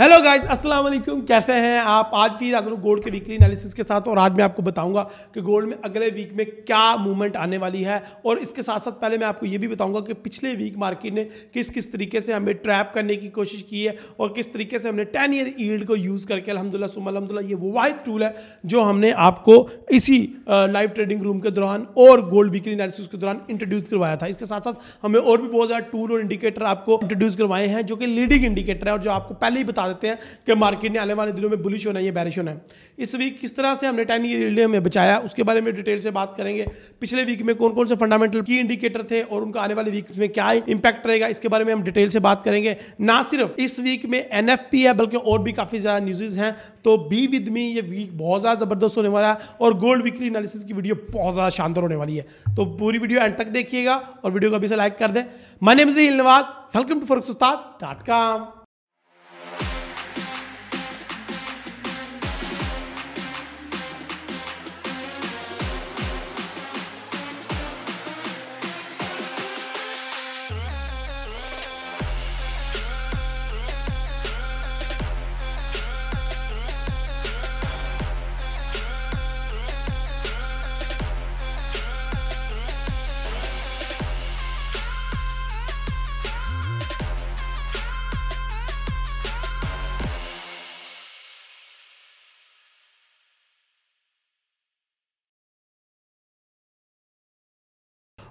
hello guys अस्सलाम वालेकुम कैसे हैं आप आज फिर आज गोल्ड के वीकली एनालिसिस के साथ और आज मैं आपको बताऊंगा कि गोल्ड में अगले वीक में क्या मूवमेंट आने वाली है और इसके साथ साथ पहले मैं आपको ये भी बताऊंगा कि पिछले वीक मार्केट ने किस किस तरीके से हमें ट्रैप करने की कोशिश की है और किस तरीके से हमने टेन ईयर ईल्ड को यूज़ करके अलहमदिल्ला सुम अलहमदिल्ला ये वो वाहिद टूल है जो हमने आपको इसी लाइव ट्रेडिंग रूम के दौरान और गोल्ड वीकली एनालिसिस के दौरान इंट्रोड्यूस करवाया था इसके साथ साथ हमें और भी बहुत ज़्यादा टूल और इंडिकेटर आपको इंट्रोड्यूस करवाए हैं जो कि लीडिंग इंडिकेटर है और जो आपको पहले ही बता बता देते हैं कि मार्केट ने आने वाले दिनों में बुलिश होना है या बैरिश होना है इस वीक किस तरह से हमने टाइम लिए हमें बचाया उसके बारे में डिटेल से बात करेंगे पिछले वीक में कौन कौन से फंडामेंटल की इंडिकेटर थे और उनका आने वाले वीक में क्या इंपैक्ट रहेगा इसके बारे में हम डिटेल से बात करेंगे ना सिर्फ इस वीक में एन है बल्कि और भी काफ़ी ज़्यादा न्यूज़ हैं तो बी विद मी ये वीक बहुत ज़्यादा ज़बरदस्त होने वाला है और गोल्ड वीकली एनालिसिस की वीडियो बहुत ज़्यादा शानदार होने वाली है तो पूरी वीडियो एंड तक देखिएगा और वीडियो को अभी से लाइक कर दें मैंने Nawaz welcome to for Ustad dot com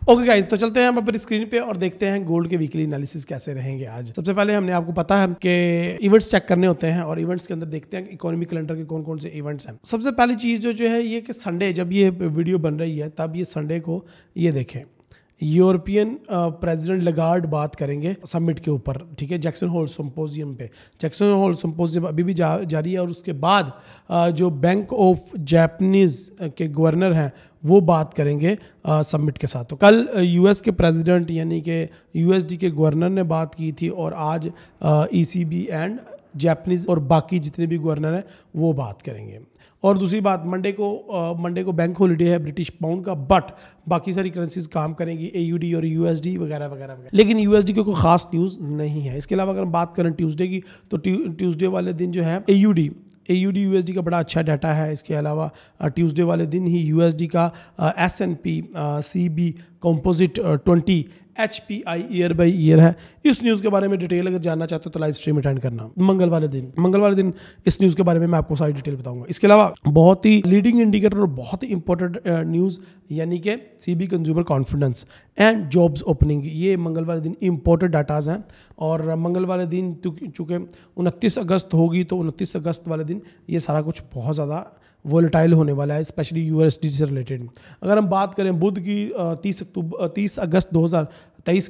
okay guys तो चलते हैं हम अपनी स्क्रीन पे और देखते हैं गोल्ड के वीकली एनालिसिस कैसे रहेंगे आज सबसे पहले हमने आपको पता है कि इवेंट्स चेक करने होते हैं और इवेंट्स के अंदर देखते हैं इकोनॉमी कैलेंडर के कौन कौन से इवेंट्स हैं सबसे पहली चीज जो जो है ये कि संडे जब ये वीडियो बन रही है तब ये संडे को ये देखें यूरोपियन प्रेसिडेंट लगार्ड बात करेंगे समिट के ऊपर ठीक है जैक्सन होल सम्पोजियम पे जैक्सन होल सम्पोजियम अभी भी जा, जारी है और उसके बाद आ, जो बैंक ऑफ जैपनीज के गवर्नर हैं वो बात करेंगे समिट के साथ तो कल यूएस के प्रेसिडेंट यानी कि यूएसडी के गवर्नर ने बात की थी और आज ईसीबी एंड e जैपनीज़ और बाकी जितने भी गवर्नर हैं वो बात करेंगे और दूसरी बात मंडे को मंडे को बैंक हॉलीडे है ब्रिटिश पाउंड का बट बाकी सारी करेंसीज काम करेंगी ए और यू वगैरह वगैरह वगैरह लेकिन यू की कोई खास न्यूज़ नहीं है इसके अलावा अगर हम बात करें ट्यूसडे की तो ट्यूसडे वाले दिन जो है A A U D U S D का बड़ा अच्छा डाटा है इसके अलावा ट्यूसडे वाले दिन ही यू एस डी का S and P C B composite twenty H P I year by year है इस न्यूज़ के बारे में डिटेल अगर जानना चाहते हो तो लाइव स्ट्रीम अटेंड करना मंगल वाले दिन मंगल वाले दिन इस न्यूज़ के बारे में मैं आपको सारी डिटेल बताऊंगा इसके अलावा बहुत ही लीडिंग इंडिकेटर और बहुत ही इंपॉर्टेंट न्यूज़ यानी कि C B consumer confidence and jobs opening ये मंगल वाले दिन इंपॉर्टेंट डाटाज हैं और मंगल वाले दिन चूँकि उनतीस अगस्त होगी तो उनतीस अगस्त वाले दिन ये सारा कुछ बहुत ज़्यादा वोलेटाइल होने वाला है स्पेशली यूएसडी से रिलेटेड अगर हम बात करें बुध की तीस अक्टूबर तीस अगस्त दो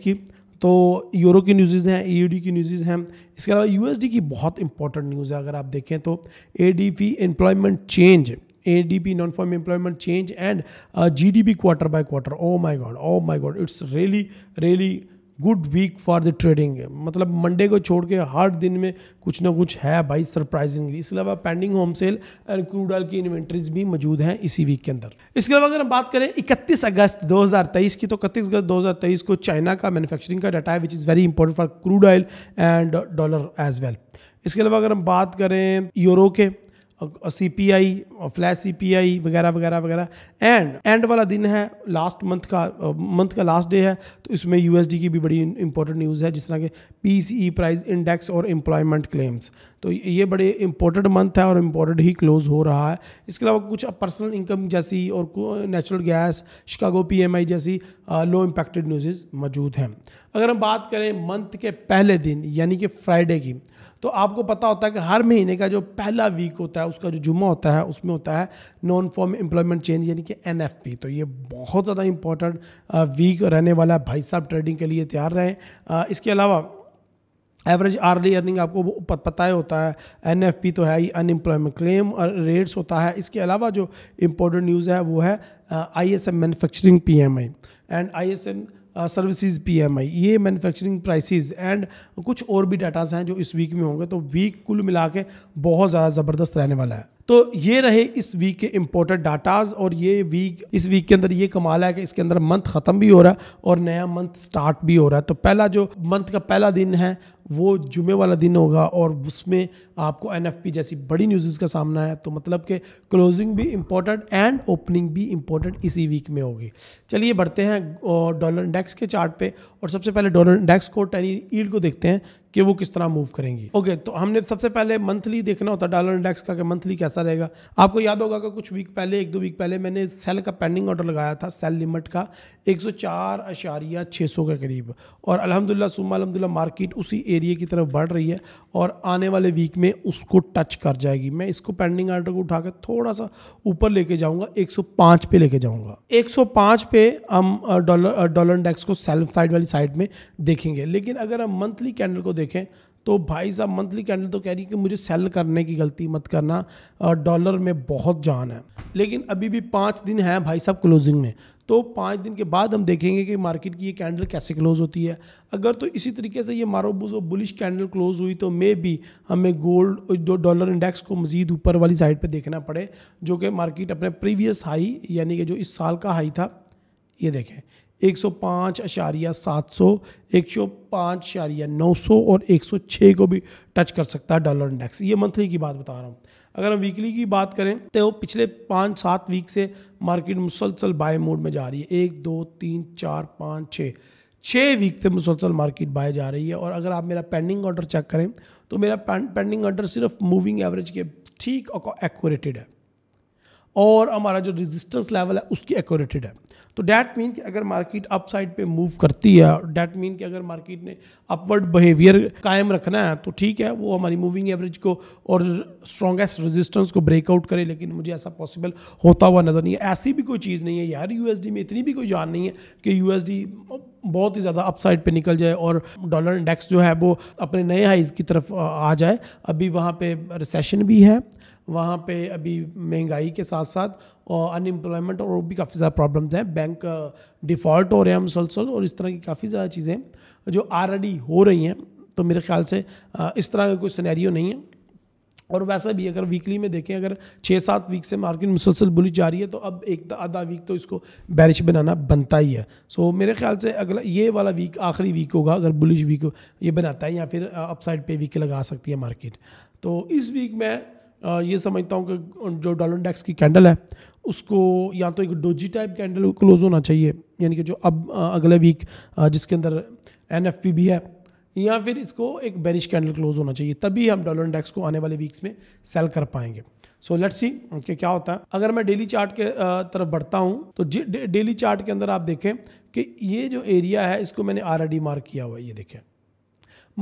की तो यूरो की न्यूज़ हैं ई की न्यूज़ हैं इसके अलावा यू की बहुत इंपॉर्टेंट न्यूज़ है अगर आप देखें तो A D P employment change A D P non farm employment change and G D P quarter by quarter oh my God oh my God it's really really good week for the trading मतलब Monday को छोड़ के हर दिन में कुछ ना कुछ है भाई सरप्राइजिंगली इसके अलावा pending home sale and crude oil की इन्वेंट्रीज भी मौजूद हैं इसी वीक के अंदर इसके अलावा अगर हम बात करें 31 अगस्त 2023 की तो इकतीस अगस्त 2023 को चाइना का मैन्युफैक्चरिंग का डाटा है which is very important for crude oil and dollar as well इसके अलावा अगर हम बात करें यूरो के सी पी आई और फ्लैश सी पी आई वगैरह वगैरह वगैरह एंड एंड वाला दिन है लास्ट मंथ का मंथ का लास्ट डे है तो इसमें यू की भी बड़ी इंपॉर्टेंट न्यूज़ है जिस तरह के P C E price index और एम्प्लॉयमेंट क्लेम्स तो ये बड़े इम्पोर्टेंट मंथ है और इम्पोर्टेंट ही क्लोज हो रहा है इसके अलावा कुछ पर्सनल इनकम जैसी और नेचुरल गैस शिकागो पीएमआई जैसी लो इम्पैक्टेड न्यूज़ मौजूद हैं अगर हम बात करें मंथ के पहले दिन यानी कि फ्राइडे की तो आपको पता होता है कि हर महीने का जो पहला वीक होता है उसका जो जुमा होता है उसमें होता है नॉन फॉर्म एम्प्लॉयमेंट चेंज यानी कि एन तो ये बहुत ज़्यादा इंपॉर्टेंट वीक रहने वाला है भाई साहब ट्रेडिंग के लिए तैयार रहें इसके अलावा एवरेज आर्ली अर्निंग आपको पता ही होता है एन तो है ही अनएम्प्लॉयमेंट क्लेम रेट्स होता है इसके अलावा जो इम्पोर्टेंट न्यूज़ है वो है I S M manufacturing P M I and I S M services PMI ये मैन्युफैक्चरिंग प्राइसेस एंड कुछ और भी डाटाज हैं जो इस वीक में होंगे तो वीक कुल मिला के बहुत ज़्यादा ज़बरदस्त रहने वाला है तो ये रहे इस वीक के इम्पोर्टेंट डाटाज और ये वीक इस वीक के अंदर ये कमाल है कि इसके अंदर मंथ ख़त्म भी हो रहा है और नया मंथ स्टार्ट भी हो रहा है तो पहला जो मंथ का पहला दिन है वो जुमे वाला दिन होगा और उसमें आपको एन जैसी बड़ी न्यूज़ का सामना है तो मतलब कि क्लोजिंग भी इम्पोर्टेंट एंड ओपनिंग भी इम्पोर्टेंट इसी वीक में होगी चलिए बढ़ते हैं डॉलर इंडेक्स के चार्ट पे और सबसे पहले डॉलर इंडेक्स को टेन ईल्ड को देखते हैं कि वो किस तरह मूव करेंगी ओके okay, तो हमने सबसे पहले मंथली देखना होता डॉलर इंडेक्स का कि मंथली कैसा रहेगा आपको याद होगा कि कुछ वीक पहले एक दो वीक पहले मैंने सेल का पेंडिंग ऑर्डर लगाया था सेल लिमिट का एक सौ चार अशारिया छः सौ के करीब और अलहमदिल्ला सुमा अलहमदिल्ला मार्केट उसी एरिए की तरफ बढ़ रही है और आने वाले वीक में उसको टच कर जाएगी मैं इसको पेंडिंग ऑर्डर को उठाकर थोड़ा सा ऊपर लेके जाऊंगा 105 पे लेके जाऊंगा 105 पे हम डॉलर डॉलर इंडेक्स को सेल्फ साइड वाली साइड में देखेंगे लेकिन अगर हम मंथली कैंडल को देखें देखें तो भाई साहब मंथली कैंडल तो कह रही है कि मुझे सेल करने की गलती मत करना डॉलर में बहुत जान है लेकिन अभी भी पाँच दिन हैं भाई साहब क्लोजिंग में तो पाँच दिन के बाद हम देखेंगे कि मार्केट की ये कैंडल कैसे क्लोज़ होती है अगर तो इसी तरीके से ये मारोबूज और बुलिश कैंडल क्लोज़ हुई तो मे भी हमें गोल्ड डॉलर इंडेक्स को मज़ीद ऊपर वाली साइड पर देखना पड़े जो कि मार्केट अपने प्रीवियस हाई यानी कि जो इस साल का हाई था ये देखें एक सौ पाँच अशारिया सात सौ एक सौ पाँच अशारिया नौ सौ और एक सौ छः को भी टच कर सकता है डॉलर इंडेक्स ये मंथली की बात बता रहा हूँ अगर हम वीकली की बात करें तो पिछले पाँच सात वीक से मार्केट मुसलसल बाय मोड में जा रही है एक दो तीन चार पाँच छः छः वीक से मुसलसल मार्केट बाय जा रही है और अगर आप मेरा पेंडिंग ऑर्डर चेक करें तो मेरा पेंडिंग ऑर्डर सिर्फ मूविंग एवरेज के ठीक एक्यूरेटेड है और हमारा जो रेजिस्टेंस लेवल है उसकी एक्यूरेटेड है तो डैट मीन कि अगर मार्केट अप साइड पे मूव करती है डैट मीन कि अगर मार्केट ने अपवर्ड बिहेवियर कायम रखना है तो ठीक है वो हमारी मूविंग एवरेज को और स्ट्रॉन्गेस्ट रेजिस्टेंस को ब्रेकआउट करे लेकिन मुझे ऐसा पॉसिबल होता हुआ नज़र नहीं है ऐसी भी कोई चीज़ नहीं है यार डी में इतनी भी कोई जान नहीं है कि डी बहुत ही ज़्यादा अपसाइड पे निकल जाए और डॉलर इंडेक्स जो है वो अपने नए हाइज की तरफ आ जाए अभी वहाँ पे रिसेशन भी है वहाँ पे अभी महंगाई के साथ साथ और अनएम्प्लॉयमेंट और भी काफ़ी ज़्यादा प्रॉब्लम्स हैं बैंक डिफ़ॉल्ट हो रहे हैं मुसलसल और इस तरह की काफ़ी ज़्यादा चीज़ें जो आर हो रही हैं तो मेरे ख्याल से इस तरह का कोई सनैरियो नहीं है और वैसा भी अगर वीकली में देखें अगर छः सात वीक से मार्केट मुसलसल बुलिश जा रही है तो अब एक आधा वीक तो इसको बैरिश बनाना बनता ही है सो मेरे ख्याल से अगला ये वाला वीक आखिरी वीक होगा अगर बुलिश वीक ये बनाता है या फिर अपसाइड पे वीक लगा सकती है मार्केट तो इस वीक में ये समझता हूँ कि जो डॉलर डैक्स की कैंडल है उसको या तो एक डोजी टाइप कैंडल क्लोज होना चाहिए यानी कि जो अब अगले वीक जिसके अंदर एन भी है या फिर इसको एक बेरिश कैंडल क्लोज होना चाहिए तभी हम डॉलर इंडेक्स को आने वाले वीक्स में सेल कर पाएंगे सो लेट्स सी कि क्या होता है अगर मैं डेली चार्ट के तरफ बढ़ता हूँ तो डेली चार्ट के अंदर आप देखें कि ये जो एरिया है इसको मैंने आर मार्क किया हुआ है ये देखें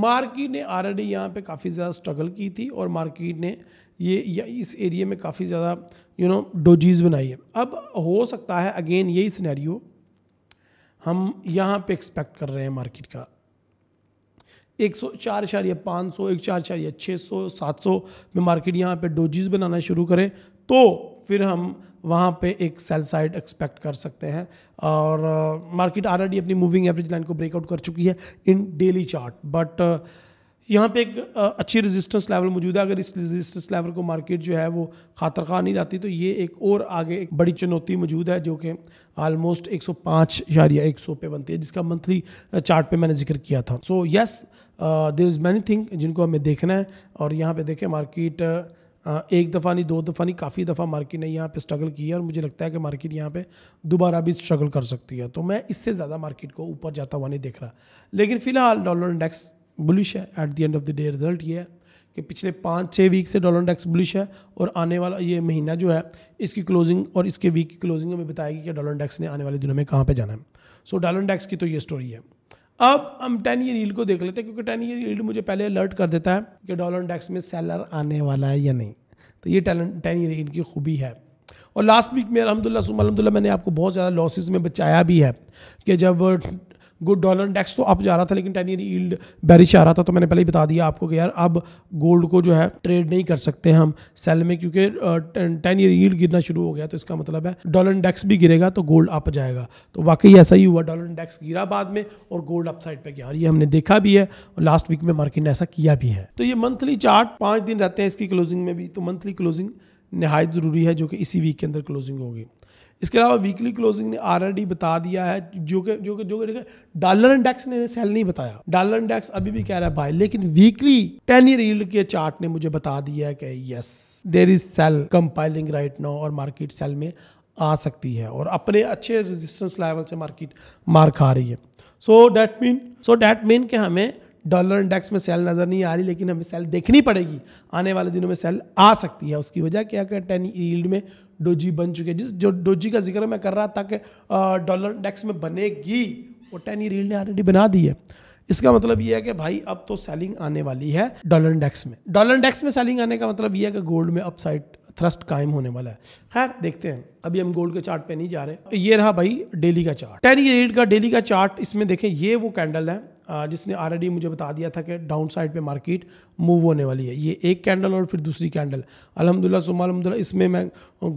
मार्केट ने आर डी यहाँ पर काफ़ी ज़्यादा स्ट्रगल की थी और मार्केट ने ये या इस एरिया में काफ़ी ज़्यादा यू नो डोजीज बनाई है अब हो सकता है अगेन यही सिनेरियो हम यहाँ पे एक्सपेक्ट कर रहे हैं मार्केट का एक सौ चार चार या पाँच सौ एक चार चार या छः सौ सात सौ में मार्केट यहाँ पे डोजीज बनाना शुरू करें तो फिर हम वहाँ पे एक सेल साइड एक्सपेक्ट कर सकते हैं और मार्केट uh, ऑलरेडी अपनी मूविंग एवरेज लाइन को ब्रेकआउट कर चुकी है इन डेली चार्ट बट यहाँ पे एक अच्छी रेजिस्टेंस लेवल मौजूद है अगर इस रेजिस्टेंस लेवल को मार्केट जो है वो खातर खा नहीं जाती तो ये एक और आगे एक बड़ी चुनौती मौजूद है जो कि आलमोस्ट एक सौ 105 या एक सौ पे बनती है जिसका मंथली चार्ट पे मैंने जिक्र किया था so yes there is many thing जिनको हमें देखना है और यहाँ पे देखें मार्केट एक दफ़ा नहीं दो दफ़ा नहीं काफ़ी दफ़ा मार्केट ने यहाँ पे स्ट्रगल की है और मुझे लगता है कि मार्केट यहाँ पे दोबारा भी स्ट्रगल कर सकती है तो मैं इससे ज़्यादा मार्केट को ऊपर जाता हुआ नहीं देख रहा लेकिन फ़िलहाल डॉलर इंडेक्स बुलिश है at the end of the day result ये है कि पिछले पाँच छः वीक से डॉलर इंडेक्स बुलिश है और आने वाला ये महीना जो है इसकी क्लोजिंग और इसके वीक की क्लोजिंग हमें बताएगी कि डॉलर इंडेक्स ने आने वाले दिनों में कहाँ पर जाना है सो डॉलर इंडेक्स की तो ये स्टोरी है अब हम टेन ईयर रील को देख लेते हैं क्योंकि टेन ईयर ईल्ड मुझे पहले अलर्ट कर देता है कि डॉलर इंडेक्स में सेलर आने वाला है या नहीं तो ये टेन टेन ईयर रील की खूबी है और लास्ट वीक में अलहमदिल्ला सुम अलहमदिल्ला मैंने आपको बहुत ज़्यादा लॉसेस में बचाया भी है कि जब गुड डॉलर इंडेक्स तो अप जा रहा था लेकिन टेन ईयर ईल्ड बैरिश आ रहा था तो मैंने पहले ही बता दिया आपको कि यार अब गोल्ड को जो है ट्रेड नहीं कर सकते हम सेल में क्योंकि टेन ईयर ईल्ड गिरना शुरू हो गया तो इसका मतलब है डॉलर इंडेक्स भी गिरेगा तो गोल्ड अप जाएगा तो वाकई ऐसा ही हुआ डॉलर इंडेक्स गिरा बाद में और गोल्ड अप साइड पर गया और ये हमने देखा भी है और लास्ट वीक में मार्केट ने ऐसा किया भी है तो ये मंथली चार्ट पाँच दिन रहते हैं इसकी क्लोजिंग में भी तो मंथली क्लोजिंग नहायत ज़रूरी है जो कि इसी वीक के अंदर क्लोजिंग होगी इसके अलावा वीकली क्लोजिंग ने आर बता दिया है जो के, जो के, जो के, डॉलर इंडेक्स ने सेल नहीं बताया डॉलर इंडेक्स अभी भी कह रहा है भाई लेकिन वीकली टेन ईयर रील के चार्ट ने मुझे बता दिया है कि yes there is sell compiling right now और मार्केट सेल में आ सकती है और अपने अच्छे रेजिस्टेंस लेवल से मार्केट मार खा रही है so that mean so that mean के हमें डॉलर इंडेक्स में सेल नज़र नहीं आ रही लेकिन हमें सेल देखनी पड़ेगी आने वाले दिनों में सेल आ सकती है उसकी वजह क्या क्या टेन ईल्ड में डोजी बन चुके हैं जिस जो डोजी का जिक्र मैं कर रहा था कि डॉलर इंडेक्स में बनेगी वो टेन रील ने ऑलरेडी बना दी है इसका मतलब ये है कि भाई अब तो सेलिंग आने वाली है डॉलर इंडेक्स में डॉलर इंडेक्स में सेलिंग आने का मतलब ये है कि गोल्ड में अपसाइड थ्रस्ट कायम होने वाला है खैर देखते हैं अभी हम गोल्ड के चार्ट पे नहीं जा रहे ये रहा भाई डेली का चार्ट टेन ईयर का डेली का चार्ट इसमें देखें ये वो कैंडल है जिसने ऑलरेडी मुझे बता दिया था कि डाउन साइड पे मार्केट मूव होने वाली है ये एक कैंडल और फिर दूसरी कैंडल अलहमदिल्ला सुबह अलहमदिल्ला इसमें मैं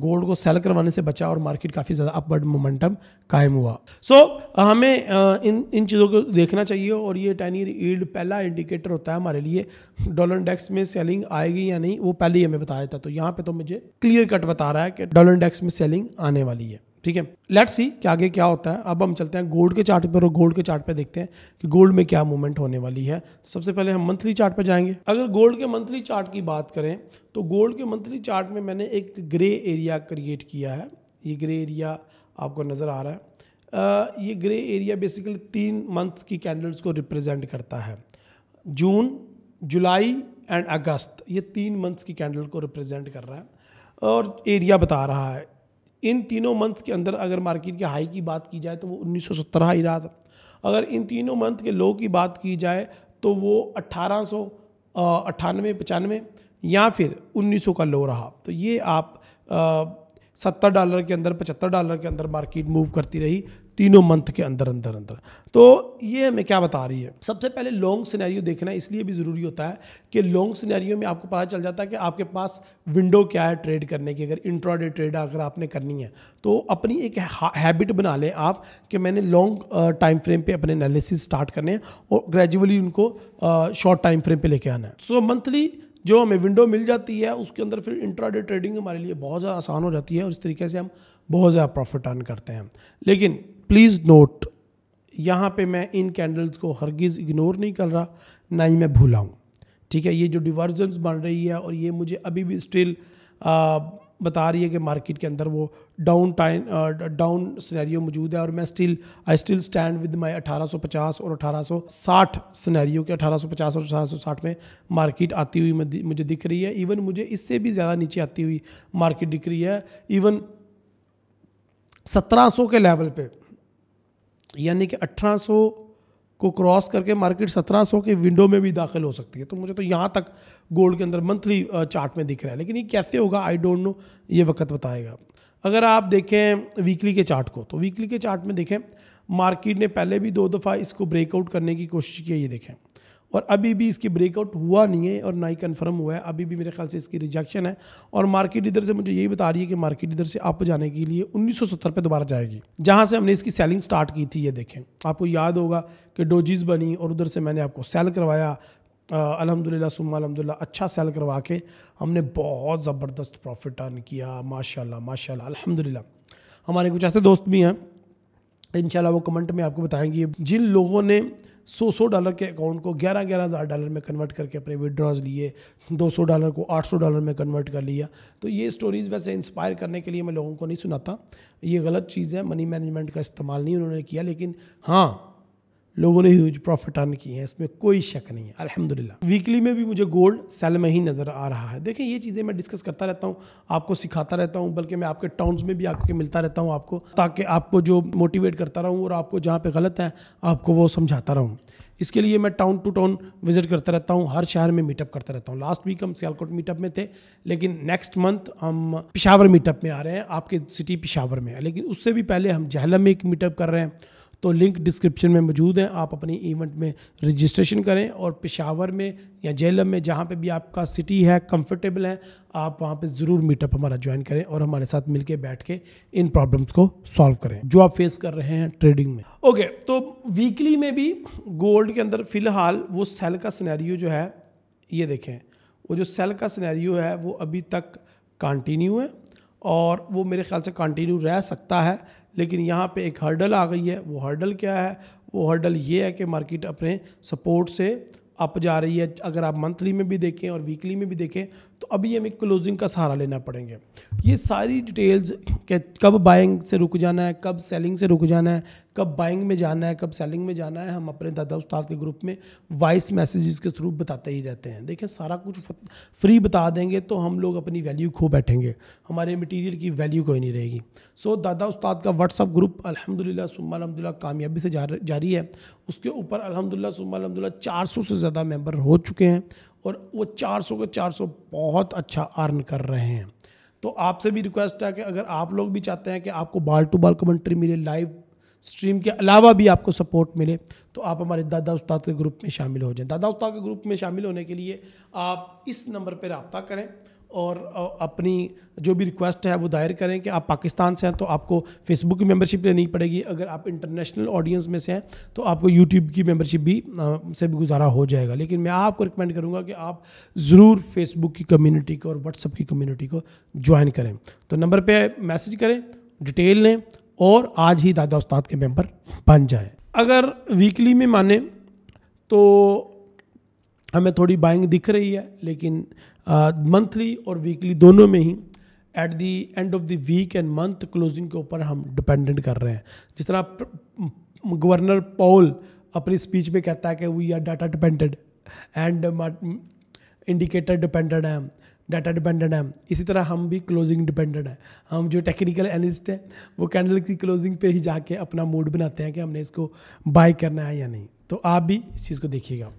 गोल्ड को सेल करवाने से बचा और मार्केट काफ़ी ज़्यादा अपवर्ड मोमेंटम कायम हुआ सो so, हमें इन इन चीज़ों को देखना चाहिए और ये टेन ईयर ईल्ड पहला इंडिकेटर होता है हमारे लिए डॉलर इंडेक्स में सेलिंग आएगी या नहीं वो पहले ही हमें बताया था तो यहाँ पर तो मुझे क्लियर कट बता रहा है कि डॉलर इंडेक्स में सेलिंग सेलिंग आने वाली है ठीक है लेट्स सी कि आगे क्या होता है अब हम चलते हैं गोल्ड के चार्ट पर और गोल्ड के चार्ट पे देखते हैं कि गोल्ड में क्या मूवमेंट होने वाली है तो सबसे पहले हम मंथली चार्ट पे जाएंगे अगर गोल्ड के मंथली चार्ट की बात करें तो गोल्ड के मंथली चार्ट में मैंने एक ग्रे एरिया क्रिएट किया है ये ग्रे एरिया आपको नज़र आ रहा है आ, ये ग्रे एरिया बेसिकली तीन मंथ की कैंडल्स को रिप्रेजेंट करता है जून जुलाई एंड अगस्त ये तीन मंथ्स की कैंडल को रिप्रेजेंट कर रहा है और एरिया बता रहा है इन तीनों मंथ्स के अंदर अगर मार्केट के हाई की बात की जाए तो वो 1970 हाई रहा था अगर इन तीनों मंथ के लो की बात की जाए तो वो अट्ठारह सौ अट्ठानवे पचानवे या फिर 1900 का लो रहा तो ये आप सत्तर डॉलर के अंदर पचहत्तर डॉलर के अंदर मार्केट मूव करती रही तीनों मंथ के अंदर अंदर अंदर तो ये हमें क्या बता रही है सबसे पहले लॉन्ग सिनेरियो देखना इसलिए भी ज़रूरी होता है कि लॉन्ग सिनेरियो में आपको पता चल जाता है कि आपके पास विंडो क्या है ट्रेड करने की अगर इंट्राडे ट्रेड अगर आपने करनी है तो अपनी एक हैबिट बना लें आप कि मैंने लॉन्ग टाइम फ्रेम पे अपने एनालिसिस स्टार्ट करने हैं और ग्रेजुअली उनको शॉर्ट टाइम फ्रेम पे लेके आना है सो मंथली जो हमें विंडो मिल जाती है उसके अंदर फिर इंट्राडे ट्रेडिंग हमारे लिए बहुत ज़्यादा आसान हो जाती है और इस तरीके से हम बहुत ज़्यादा प्रॉफिट अर्न करते हैं लेकिन प्लीज़ नोट यहाँ पे मैं इन कैंडल्स को हरगिज़ इग्नोर नहीं कर रहा ना ही मैं भूला हूँ ठीक है ये जो डिवर्जन्स बन रही है और ये मुझे अभी भी स्टिल बता रही है कि मार्केट के अंदर वो डाउन टाइम डाउन सिनेरियो मौजूद है और मैं still I still stand with my 1850 और 1860 सिनेरियो के 1850 और 1860 में मार्केट आती हुई मुझे दिख रही है इवन मुझे इससे भी ज़्यादा नीचे आती हुई मार्केट दिख रही है इवन 1700 के लेवल पे यानी कि अठारह को क्रॉस करके मार्केट 1700 के विंडो में भी दाखिल हो सकती है तो मुझे तो यहाँ तक गोल्ड के अंदर मंथली चार्ट में दिख रहा है लेकिन ये कैसे होगा आई डोंट नो ये वक्त बताएगा अगर आप देखें वीकली के चार्ट को तो वीकली के चार्ट में देखें मार्केट ने पहले भी दो दफ़ा इसको ब्रेकआउट करने की कोशिश की है ये देखें और अभी भी इसकी ब्रेकआउट हुआ नहीं है और ना ही कन्फर्म हुआ है अभी भी मेरे ख्याल से इसकी रिजेक्शन है और मार्केट इधर से मुझे यही बता रही है कि मार्केट इधर से अप जाने के लिए 1970 पे दोबारा जाएगी जहाँ से हमने इसकी सेलिंग स्टार्ट की थी ये देखें आपको याद होगा कि डोजीज बनी और उधर से मैंने आपको सेल करवाया अलहमदिल्ला सुमा अलहमदिल्ला अच्छा सेल करवा के हमने बहुत ज़बरदस्त प्रॉफिट अर्न किया माशाल्लाह माशाल्लाह अलहमदिल्ला हमारे कुछ ऐसे दोस्त भी हैं इन वो कमेंट में आपको बताएंगे जिन लोगों ने सौ सौ डॉलर के अकाउंट को ग्यारह ग्यारह हज़ार डॉलर में कन्वर्ट करके अपने विड्रॉज लिए दो सौ डॉलर को आठ सौ डॉलर में कन्वर्ट कर लिया तो ये स्टोरीज़ वैसे इंस्पायर करने के लिए मैं लोगों को नहीं सुनाता ये गलत चीज़ है मनी मैनेजमेंट का इस्तेमाल नहीं उन्होंने किया लेकिन हाँ लोगों ने ह्यूज प्रॉफिट अर्न किए हैं इसमें कोई शक नहीं है अलहमदिल्ला वीकली में भी मुझे गोल्ड सेल में ही नज़र आ रहा है देखें ये चीज़ें मैं डिस्कस करता रहता हूँ आपको सिखाता रहता हूँ बल्कि मैं आपके टाउन्स में भी आपके मिलता रहता हूँ आपको ताकि आपको जो मोटिवेट करता रहूँ और आपको जहाँ पर गलत है आपको वो समझाता रहूँ इसके लिए मैं टाउन टू टाउन विजिट करता रहता हूँ हर शहर में मीटअप करता रहता हूँ लास्ट वीक हम सियालकोट मीटअप में थे लेकिन नेक्स्ट मंथ हम पिशावर मीटअप में आ रहे हैं आपके सिटी पिशावर में लेकिन उससे भी पहले हम जहलम में एक मीटअप कर रहे हैं तो लिंक डिस्क्रिप्शन में मौजूद है आप अपनी इवेंट में रजिस्ट्रेशन करें और पेशावर में या जेलम में जहाँ पे भी आपका सिटी है कंफर्टेबल है आप वहाँ पे ज़रूर मीटअप हमारा ज्वाइन करें और हमारे साथ मिलके बैठ के इन प्रॉब्लम्स को सॉल्व करें जो आप फेस कर रहे हैं ट्रेडिंग में ओके okay, तो वीकली में भी गोल्ड के अंदर फ़िलहाल वो सेल का सिनेरियो जो है ये देखें वो जो सेल का सिनेरियो है वो अभी तक कंटिन्यू है और वो मेरे ख्याल से कंटिन्यू रह सकता है लेकिन यहाँ पे एक हर्डल आ गई है वो हर्डल क्या है वो हर्डल ये है कि मार्केट अपने सपोर्ट से अप जा रही है अगर आप मंथली में भी देखें और वीकली में भी देखें तो अभी हमें क्लोजिंग का सहारा लेना पड़ेंगे ये सारी डिटेल्स के कब बाइंग से रुक जाना है कब सेलिंग से रुक जाना है कब बाइंग में जाना है कब सेलिंग में जाना है हम अपने दादा उस्ताद के ग्रुप में वॉइस मैसेजेस के थ्रू बताते ही रहते हैं देखिए सारा कुछ फ्री बता देंगे तो हम लोग अपनी वैल्यू खो बैठेंगे हमारे मटीरियल की वैल्यू कोई नहीं रहेगी सो so, दादा उस्ताद का व्हाट्सअप ग्रुप अलहमदिल्ला सुम्मा अलहमदिल्ला कामयाबी से जारी है उसके ऊपर अलहमदिल्ला सुम्मा अलहमदिल्ला चार से ज़्यादा मेम्बर हो चुके हैं और वो 400 के 400 बहुत अच्छा अर्न कर रहे हैं तो आपसे भी रिक्वेस्ट है कि अगर आप लोग भी चाहते हैं कि आपको बाल टू बाल कमेंट्री मिले लाइव स्ट्रीम के अलावा भी आपको सपोर्ट मिले तो आप हमारे दादा उस्ताद के ग्रुप में शामिल हो जाएं दादा उस्ताद के ग्रुप में शामिल होने के लिए आप इस नंबर पर रबता करें और अपनी जो भी रिक्वेस्ट है वो दायर करें कि आप पाकिस्तान से हैं तो आपको फेसबुक की मेंबरशिप लेनी पड़ेगी अगर आप इंटरनेशनल ऑडियंस में से हैं तो आपको यूट्यूब की मेंबरशिप भी से भी गुजारा हो जाएगा लेकिन मैं आपको रिकमेंड करूँगा कि आप ज़रूर फेसबुक की कम्यूनिटी को और व्हाट्सअप की कम्यूनिटी को ज्वाइन करें तो नंबर पर मैसेज करें डिटेल लें और आज ही दादा उस्ताद के मेम्बर बन जाएँ अगर वीकली में माने तो हमें थोड़ी बाइंग दिख रही है लेकिन मंथली और वीकली दोनों में ही at the end of the week end month closing के ऊपर हम डिपेंडेंट कर रहे हैं जिस तरह गवर्नर पॉल अपनी स्पीच में कहता है कि we are data dependent and indicator dependent है डाटा डिपेंडेंट है इसी तरह हम भी क्लोजिंग डिपेंडेंट है हम जो टेक्निकल एनालिस्ट हैं वो कैंडल की क्लोजिंग पे ही जाके अपना मूड बनाते हैं कि हमने इसको बाय करना है या नहीं तो आप भी इस चीज़ को देखिएगा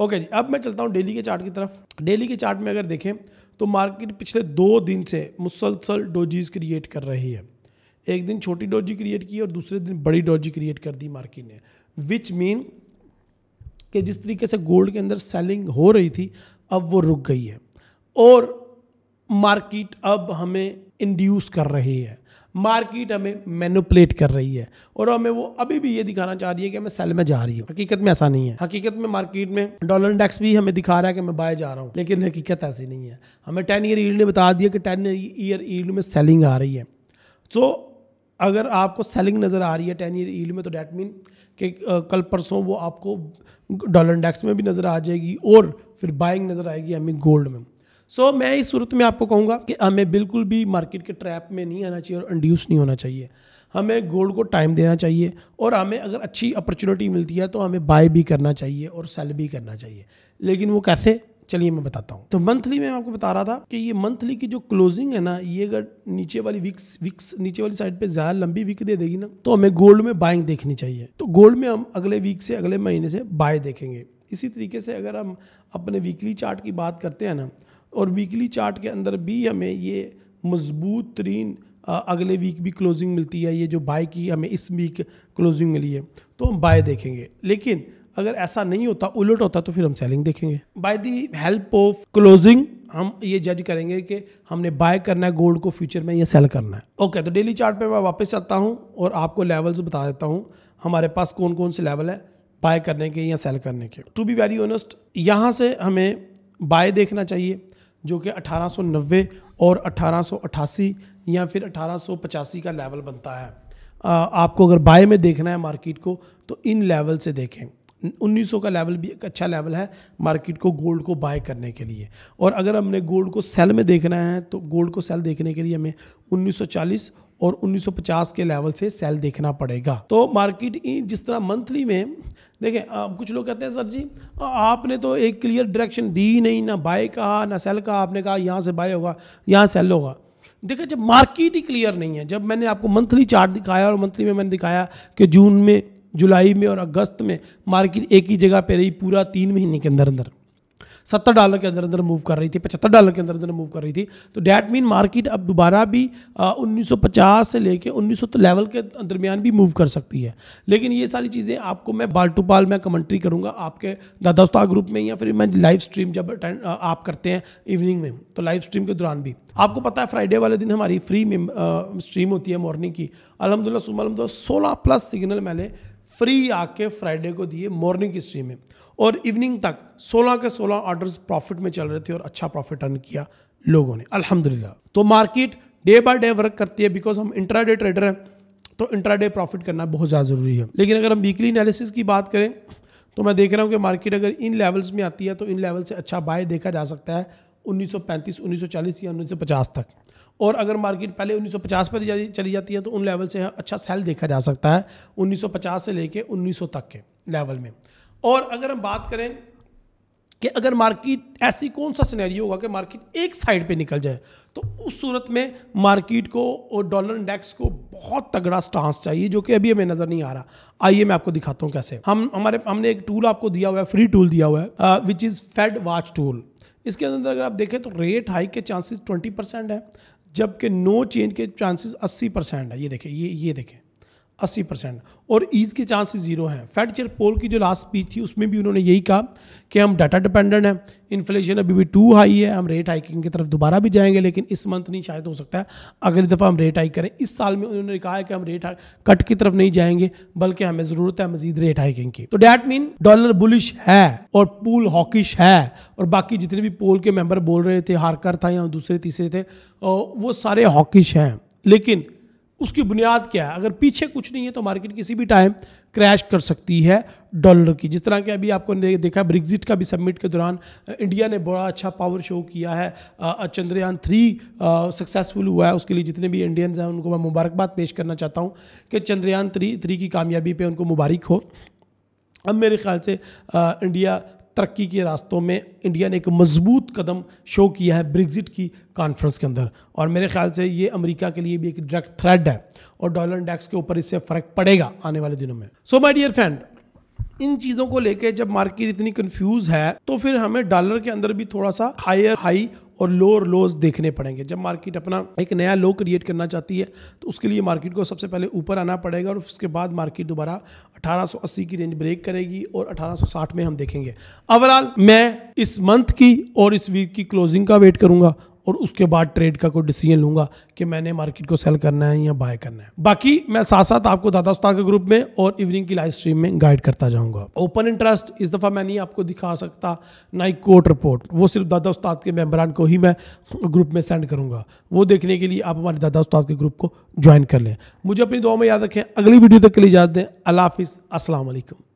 ओके जी अब मैं चलता हूँ डेली के चार्ट की तरफ डेली के चार्ट में अगर देखें तो मार्केट पिछले दो दिन से मुसलसल डोजीज क्रिएट कर रही है एक दिन छोटी डोजी क्रिएट की और दूसरे दिन बड़ी डोजी क्रिएट कर दी मार्केट ने विच मीन कि जिस तरीके से गोल्ड के अंदर सेलिंग हो रही थी अब वो रुक गई है और मार्केट अब हमें इंड्यूस कर रही है मार्केट हमें मैनुपलेट कर रही है और हमें वो अभी भी ये दिखाना चाह रही है कि हमें सेल में जा रही हूँ हकीकत में ऐसा नहीं है हकीकत में मार्केट में डॉलर इंडेक्स भी हमें दिखा रहा है कि मैं बाय जा रहा हूँ लेकिन हकीकत ऐसी नहीं है हमें टेन ईयर ईल्ड ने बता दिया कि टेन ईयर ईल्ड में सेलिंग आ रही है सो अगर आपको सेलिंग नज़र आ रही है टेन ईयर ईल्ड में तो डैट मीन कि कल परसों वो आपको डॉलर इंडेक्स में भी नज़र आ जाएगी और फिर बाइंग नज़र आएगी हमें गोल्ड में सो so, मैं इस सूरत में आपको कहूँगा कि हमें बिल्कुल भी मार्केट के ट्रैप में नहीं आना चाहिए और इंड्यूस नहीं होना चाहिए हमें गोल्ड को टाइम देना चाहिए और हमें अगर अच्छी अपॉर्चुनिटी मिलती है तो हमें बाय भी करना चाहिए और सेल भी करना चाहिए लेकिन वो कैसे चलिए मैं बताता हूँ तो मंथली में आपको बता रहा था कि ये मंथली की जो क्लोजिंग है ना ये अगर नीचे वाली विक्स विक्स नीचे वाली साइड पे ज़्यादा लंबी विक दे देगी ना तो हमें गोल्ड में बाइंग देखनी चाहिए तो गोल्ड में हम अगले वीक से अगले महीने से बाय देखेंगे इसी तरीके से अगर हम अपने वीकली चार्ट की बात करते हैं ना और वीकली चार्ट के अंदर भी हमें ये मजबूत तरीन अगले वीक भी क्लोजिंग मिलती है ये जो बाय की हमें इस वीक क्लोजिंग मिली है तो हम बाय देखेंगे लेकिन अगर ऐसा नहीं होता उलट होता तो फिर हम सेलिंग देखेंगे by the help of closing हम ये जज करेंगे कि हमने बाय करना है गोल्ड को फ्यूचर में या सेल करना है ओके okay, तो डेली चार्ट पे मैं वापस आता हूँ और आपको लेवल्स बता देता हूँ हमारे पास कौन कौन से लेवल है बाय करने के या सेल करने के टू बी वेरी ऑनेस्ट यहाँ से हमें बाय देखना चाहिए जो कि 1890 और 1888 या फिर 1885 का लेवल बनता है आपको अगर बाय में देखना है मार्केट को तो इन लेवल से देखें 1900 का लेवल भी एक अच्छा लेवल है मार्केट को गोल्ड को बाय करने के लिए और अगर हमने गोल्ड को सेल में देखना है तो गोल्ड को सेल देखने के लिए हमें 1940 और 1950 के लेवल से सेल देखना पड़ेगा तो मार्केट जिस तरह मंथली में देखें आप कुछ लोग कहते हैं सर जी आपने तो एक क्लियर डायरेक्शन दी नहीं ना बाय कहा ना सेल कहा आपने कहा यहाँ से बाय होगा यहाँ सेल होगा देखिए जब मार्केट ही क्लियर नहीं है जब मैंने आपको मंथली चार्ट दिखाया और मंथली में मैंने दिखाया कि जून में जुलाई में और अगस्त में मार्केट एक ही जगह पर रही पूरा तीन महीने के अंदर अंदर सत्तर डॉलर के अंदर अंदर मूव कर रही थी पचहत्तर डॉलर के अंदर अंदर मूव कर रही थी तो डैट मीन मार्केट अब दोबारा भी उन्नीस से लेकर उन्नीस तो लेवल के दरमियान भी मूव कर सकती है लेकिन ये सारी चीज़ें आपको मैं बाल टू बाल मैं कमेंट्री करूँगा आपके दादा उस्ताद ग्रुप में या फिर मैं लाइव स्ट्रीम जब अटेंड आप करते हैं इवनिंग में तो लाइव स्ट्रीम के दौरान भी आपको पता है फ्राइडे वाले दिन हमारी फ्री में स्ट्रीम होती है मॉर्निंग की अलहमदिल्ला सुबह अलहमद तो सोलह प्लस सिग्नल मैंने फ्री आके फ्राइडे को दिए मॉर्निंग की स्ट्रीम में और इवनिंग तक 16 के 16 ऑर्डर्स प्रॉफिट में चल रहे थे और अच्छा प्रॉफिट अर्न किया लोगों ने अल्हम्दुलिल्लाह तो market day by day work करती है बिकॉज हम डे ट्रेडर हैं तो डे प्रॉफिट करना बहुत ज़्यादा ज़रूरी है लेकिन अगर हम वीकली एनालिसिस की बात करें तो मैं देख रहा हूँ कि मार्केट अगर इन लेवल्स में आती है तो इन लेवल से अच्छा बाय देखा जा सकता है 1935, 1940 या 1950 तक और अगर मार्केट पहले 1950 पर चली जाती है तो उन लेवल से अच्छा सेल देखा जा सकता है 1950 से लेके 1900 तक के लेवल में और अगर हम बात करें कि अगर मार्केट ऐसी कौन सा सिनेरियो होगा कि मार्केट एक साइड पे निकल जाए तो उस सूरत में मार्केट को और डॉलर इंडेक्स को बहुत तगड़ा स्टांस चाहिए जो कि अभी हमें नज़र नहीं आ रहा आइए मैं आपको दिखाता हूँ कैसे हम हमारे हमने एक टूल आपको दिया हुआ है फ्री टूल दिया हुआ है which is Fed watch tool इसके अंदर अगर आप देखें तो रेट हाइक के चांसेस ट्वेंटी परसेंट है जबकि नो चेंज के चांसेस अस्सी परसेंट है ये देखें ये ये देखें अस्सी परसेंट और ईज के चांसेस जीरो हैं फेड चेयर पोल की जो लास्ट स्पीच थी उसमें भी उन्होंने यही कहा कि हम डाटा डिपेंडेंट हैं इन्फ्लेशन अभी भी टू हाई है हम रेट हाइकिंग की तरफ दोबारा भी जाएंगे लेकिन इस मंथ नहीं शायद हो सकता है अगली दफ़ा हम रेट हाइक करें इस साल में उन्होंने कहा है कि हम रेट कट की तरफ नहीं जाएंगे बल्कि हमें ज़रूरत है मजीद रेट हाइकिंग की तो डैट मीन डॉलर बुलिश है और पूल हॉकिश है और बाकी जितने भी पोल के मेम्बर बोल रहे थे हारकर था या दूसरे तीसरे थे वो सारे हॉकिश हैं लेकिन उसकी बुनियाद क्या है अगर पीछे कुछ नहीं है तो मार्केट किसी भी टाइम क्रैश कर सकती है डॉलर की जिस तरह के अभी आपको देखा ब्रिग्जिट का भी सबमिट के दौरान इंडिया ने बड़ा अच्छा पावर शो किया है चंद्रयान थ्री सक्सेसफुल हुआ है उसके लिए जितने भी इंडियंस हैं उनको मैं मुबारकबाद पेश करना चाहता हूँ कि चंद्रयान थ्री थ्री की कामयाबी पर उनको मुबारक हो अब मेरे ख्याल से इंडिया तरक्की के रास्तों में इंडिया ने एक मजबूत कदम शो किया है ब्रिग्जिट की कॉन्फ्रेंस के अंदर और मेरे ख्याल से ये अमेरिका के लिए भी एक डायरेक्ट थ्रेड है और डॉलर इंडेक्स के ऊपर इससे फ़र्क पड़ेगा आने वाले दिनों में सो माई डियर फ्रेंड इन चीज़ों को लेके जब मार्केट इतनी कंफ्यूज है तो फिर हमें डॉलर के अंदर भी थोड़ा सा हायर हाई और लोअर लोज देखने पड़ेंगे जब मार्केट अपना एक नया लो क्रिएट करना चाहती है तो उसके लिए मार्केट को सबसे पहले ऊपर आना पड़ेगा और उसके बाद मार्केट दोबारा 1880 की रेंज ब्रेक करेगी और 1860 में हम देखेंगे ओवरऑल मैं इस मंथ की और इस वीक की क्लोजिंग का वेट करूंगा और उसके बाद ट्रेड का कोई डिसीजन लूंगा कि मैंने मार्केट को सेल करना है या बाय करना है बाकी मैं साथ साथ आपको दादा उस्ताद के ग्रुप में और इवनिंग की लाइव स्ट्रीम में गाइड करता जाऊँगा ओपन इंटरेस्ट इस दफ़ा मैं नहीं आपको दिखा सकता ना ही कोर्ट रिपोर्ट वो सिर्फ दादा उस्ताद के मेम्बरान को ही मैं ग्रुप में सेंड करूँगा वो देखने के लिए आप हमारे दादा उस्ताद के ग्रुप को ज्वाइन कर लें मुझे अपनी दुआ में याद रखें अगली वीडियो तक के लिए याद दें अल्लाह हाफिज़ असलकम